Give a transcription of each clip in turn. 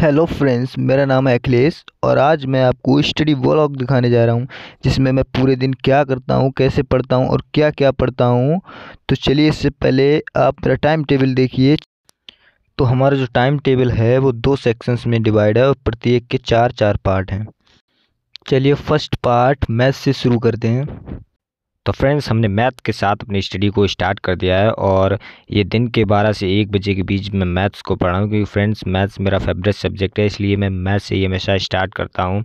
hello friends मेरा नाम है अखिलेश और आज मैं आपको स्टडी व्लॉग दिखाने जा रहा हूँ जिसमें मैं पूरे दिन क्या करता हूँ कैसे पढ़ता हूँ और क्या क्या पढ़ता हूँ तो चलिए इससे पहले आप मेरा टाइम टेबल देखिए तो हमारा जो टाइम टेबल है वो दो सेक्शंस में डिवाइड है और प्रत्येक के चार चार पार्ट हैं चलिए फर्स्ट पार्ट मैथ से शुरू करते हैं तो फ्रेंड्स हमने मैथ के साथ अपनी स्टडी को स्टार्ट कर दिया है और ये दिन के बारह से एक बजे के बीच में मैथ्स को पढ़ा हूँ क्योंकि फ्रेंड्स मैथ्स मेरा फेवरेट सब्जेक्ट है इसलिए मैं मैथ से ही हमेशा स्टार्ट करता हूँ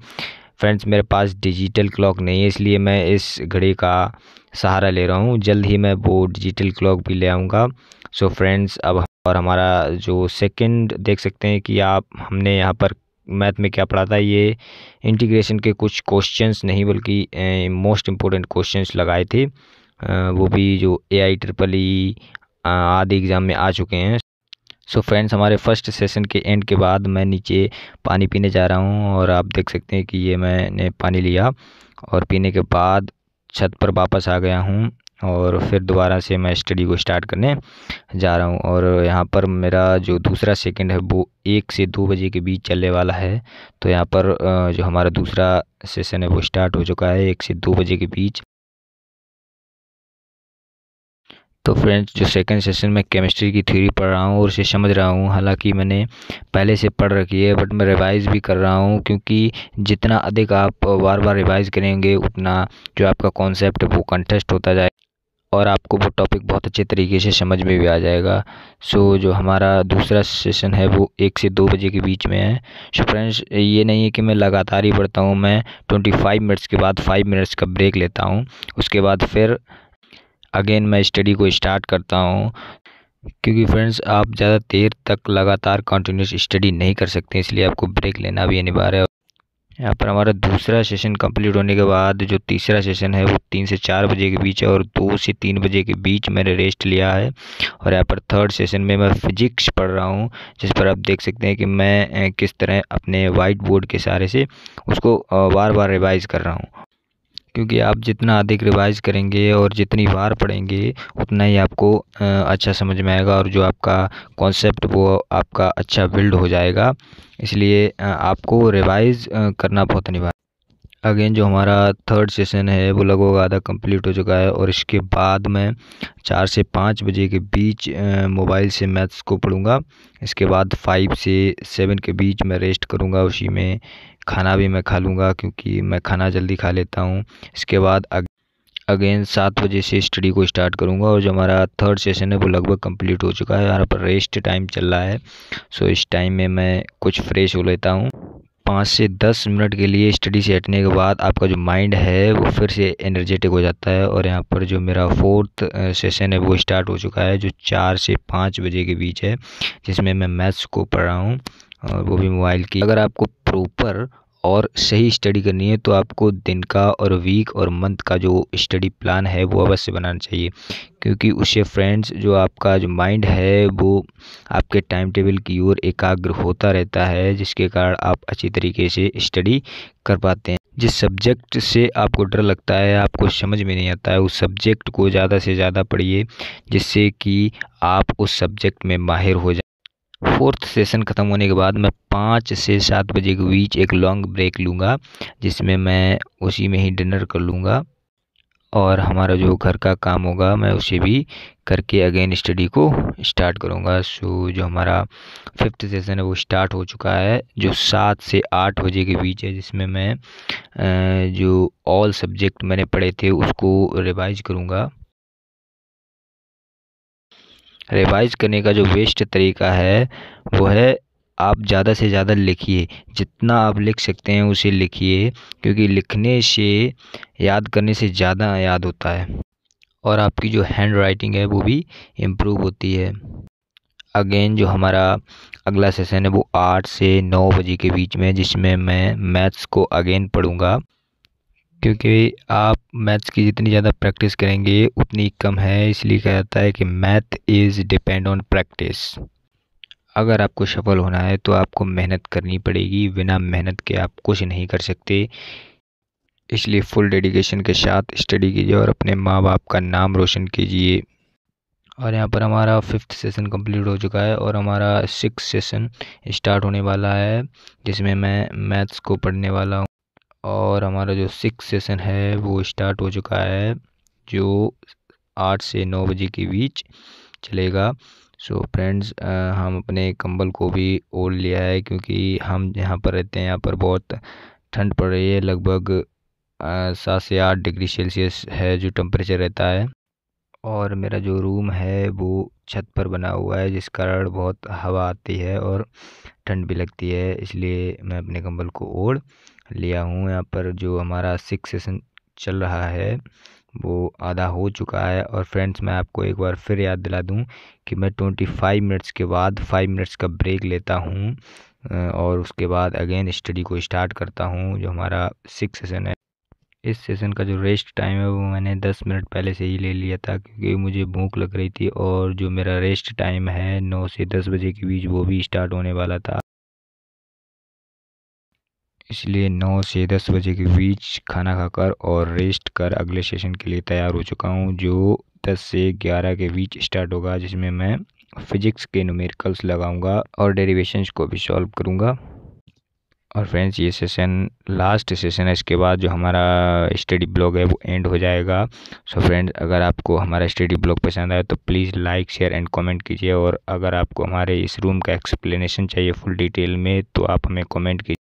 फ्रेंड्स मेरे पास डिजिटल क्लॉक नहीं है इसलिए मैं इस घड़ी का सहारा ले रहा हूँ जल्द ही मैं वो डिजिटल क्लॉक भी ले आऊँगा सो फ्रेंड्स अब और हमारा जो सेकंड देख सकते हैं कि आप हमने यहाँ पर मैथ में क्या पढ़ा था ये इंटीग्रेशन के कुछ क्वेश्चंस नहीं बल्कि मोस्ट इम्पोर्टेंट क्वेश्चंस लगाए थे आ, वो भी जो ए आई ट्रिपल ई आदि एग्ज़ाम में आ चुके हैं सो so फ्रेंड्स हमारे फर्स्ट सेशन के एंड के बाद मैं नीचे पानी पीने जा रहा हूँ और आप देख सकते हैं कि ये मैंने पानी लिया और पीने के बाद छत पर वापस आ गया हूँ और फिर दोबारा से मैं स्टडी को स्टार्ट करने जा रहा हूँ और यहाँ पर मेरा जो दूसरा सेकंड है वो एक से दो बजे के बीच चलने वाला है तो यहाँ पर जो हमारा दूसरा सेशन है वो स्टार्ट हो चुका है एक से दो बजे के बीच तो फ्रेंड्स जो सेकंड सेशन में केमिस्ट्री की थ्योरी पढ़ रहा हूँ और उसे समझ रहा हूँ हालांकि मैंने पहले से पढ़ रखी है बट मैं रिवाइज़ भी कर रहा हूँ क्योंकि जितना अधिक आप बार बार रिवाइज़ करेंगे उतना जो आपका कॉन्सेप्ट है वो कंटेस्ट होता जाए और आपको वो टॉपिक बहुत अच्छे तरीके से समझ में भी आ जाएगा सो जो हमारा दूसरा सेशन है वो एक से दो बजे के बीच में है सो फ्रेंड्स ये नहीं है कि मैं लगातार ही पढ़ता हूँ मैं ट्वेंटी फाइव मिनट्स के बाद फाइव मिनट्स का ब्रेक लेता हूँ उसके बाद फिर अगेन मैं स्टडी को स्टार्ट करता हूँ क्योंकि फ्रेंड्स आप ज़्यादा देर तक लगातार कंटिन्यूस स्टडी नहीं कर सकते इसलिए आपको ब्रेक लेना भी अनिवार्य है यहाँ पर हमारा दूसरा सेशन कंप्लीट होने के बाद जो तीसरा सेशन है वो तीन से चार बजे के बीच है और दो से तीन बजे के बीच मैंने रेस्ट लिया है और यहाँ पर थर्ड सेशन में मैं फिजिक्स पढ़ रहा हूँ जिस पर आप देख सकते हैं कि मैं किस तरह अपने वाइट बोर्ड के सहारे से उसको बार बार रिवाइज़ कर रहा हूँ क्योंकि आप जितना अधिक रिवाइज़ करेंगे और जितनी बार पढ़ेंगे उतना ही आपको अच्छा समझ में आएगा और जो आपका कॉन्सेप्ट वो आपका अच्छा बिल्ड हो जाएगा इसलिए आपको रिवाइज़ करना बहुत अनिवार्य अगेन जो हमारा थर्ड सेशन है वो लगभग आधा कंप्लीट हो चुका है और इसके बाद मैं चार से पाँच बजे के बीच मोबाइल से मैथ्स को पढ़ूंगा इसके बाद फाइव से सेवन के बीच मैं रेस्ट करूंगा उसी में खाना भी मैं खा लूँगा क्योंकि मैं खाना जल्दी खा लेता हूँ इसके बाद अगेन सात बजे से स्टडी को स्टार्ट करूँगा और जो हमारा थर्ड सेशन है वो लगभग कंप्लीट हो चुका है यहाँ पर रेस्ट टाइम चल रहा है सो इस टाइम में मैं कुछ फ्रेश हो लेता हूँ पाँच से दस मिनट के लिए स्टडी से हटने के बाद आपका जो माइंड है वो फिर से एनर्जेटिक हो जाता है और यहाँ पर जो मेरा फोर्थ सेशन है वो स्टार्ट हो चुका है जो चार से पाँच बजे के बीच है जिसमें मैं मैथ्स को पढ़ रहा हूँ और वो भी मोबाइल की अगर आपको प्रॉपर और सही स्टडी करनी है तो आपको दिन का और वीक और मंथ का जो स्टडी प्लान है वो अवश्य बनाना चाहिए क्योंकि उससे फ्रेंड्स जो आपका जो माइंड है वो आपके टाइम टेबल की ओर एकाग्र होता रहता है जिसके कारण आप अच्छी तरीके से स्टडी कर पाते हैं जिस सब्जेक्ट से आपको डर लगता है आपको समझ में नहीं आता है उस सब्जेक्ट को ज़्यादा से ज़्यादा पढ़िए जिससे कि आप उस सब्जेक्ट में माहिर हो जाए फोर्थ सेशन ख़त्म होने के बाद मैं पाँच से सात बजे के बीच एक लॉन्ग ब्रेक लूँगा जिसमें मैं उसी में ही डिनर कर लूँगा और हमारा जो घर का काम होगा मैं उसे भी करके अगेन स्टडी को स्टार्ट करूँगा सो जो हमारा फिफ्थ सेशन है वो स्टार्ट हो चुका है जो सात से आठ बजे के बीच है जिसमें मैं जो ऑल सब्जेक्ट मैंने पढ़े थे उसको रिवाइज करूँगा रिवाइज करने का जो बेस्ट तरीका है वो है आप ज़्यादा से ज़्यादा लिखिए जितना आप लिख सकते हैं उसे लिखिए क्योंकि लिखने से याद करने से ज़्यादा याद होता है और आपकी जो हैंड राइटिंग है वो भी इम्प्रूव होती है अगेन जो हमारा अगला सेशन है वो आठ से नौ बजे के बीच में जिसमें मैं मैथ्स को अगेन पढ़ूँगा क्योंकि आप मैथ्स की जितनी ज़्यादा प्रैक्टिस करेंगे उतनी कम है इसलिए कहा जाता है कि math is depend on practice अगर आपको सफल होना है तो आपको मेहनत करनी पड़ेगी बिना मेहनत के आप कुछ नहीं कर सकते इसलिए फुल डेडिकेशन के साथ स्टडी कीजिए और अपने माँ बाप का नाम रोशन कीजिए और यहाँ पर हमारा फिफ्थ सेशन कंप्लीट हो चुका है और हमारा सिक्स सेशन स्टार्ट होने वाला है जिसमें मैं मैथ्स को पढ़ने वाला हूँ और हमारा जो सिक्स सेशन है वो स्टार्ट हो चुका है जो आठ से नौ बजे के बीच चलेगा सो so फ्रेंड्स हम अपने कंबल को भी ओढ़ लिया है क्योंकि हम यहाँ पर रहते हैं यहाँ पर बहुत ठंड पड़ रही है लगभग सात से आठ डिग्री सेल्सियस है जो टम्परेचर रहता है और मेरा जो रूम है वो छत पर बना हुआ है जिस कारण बहुत हवा आती है और ठंड भी लगती है इसलिए मैं अपने कंबल को ओढ़ लिया हूँ यहाँ पर जो हमारा सिक्स सेशन चल रहा है वो आधा हो चुका है और फ्रेंड्स मैं आपको एक बार फिर याद दिला दूँ कि मैं ट्वेंटी फाइव मिनट्स के बाद फाइव मिनट्स का ब्रेक लेता हूँ और उसके बाद अगेन स्टडी को स्टार्ट करता हूँ जो हमारा सिक्स सेशन है इस सेशन का जो रेस्ट टाइम है वो मैंने दस मिनट पहले से ही ले लिया था क्योंकि मुझे भूख लग रही थी और जो मेरा रेस्ट टाइम है नौ से दस बजे के बीच वो भी स्टार्ट होने वाला था इसलिए नौ से दस बजे के बीच खाना खाकर और रेस्ट कर अगले सेशन के लिए तैयार हो चुका हूँ जो दस से ग्यारह के बीच स्टार्ट होगा जिसमें मैं फिजिक्स के नुमेरिकल्स लगाऊंगा और डेरिवेशन को भी सॉल्व करूँगा और फ्रेंड्स ये सेशन लास्ट सेशन है इसके बाद जो हमारा स्टडी ब्लॉग है वो एंड हो जाएगा सो so फ्रेंड्स अगर आपको हमारा स्टडी ब्लॉग पसंद आया तो please like share and comment कीजिए और अगर आपको हमारे इस रूम का एक्सप्लेनेशन चाहिए फुल डिटेल में तो आप हमें कमेंट कीजिए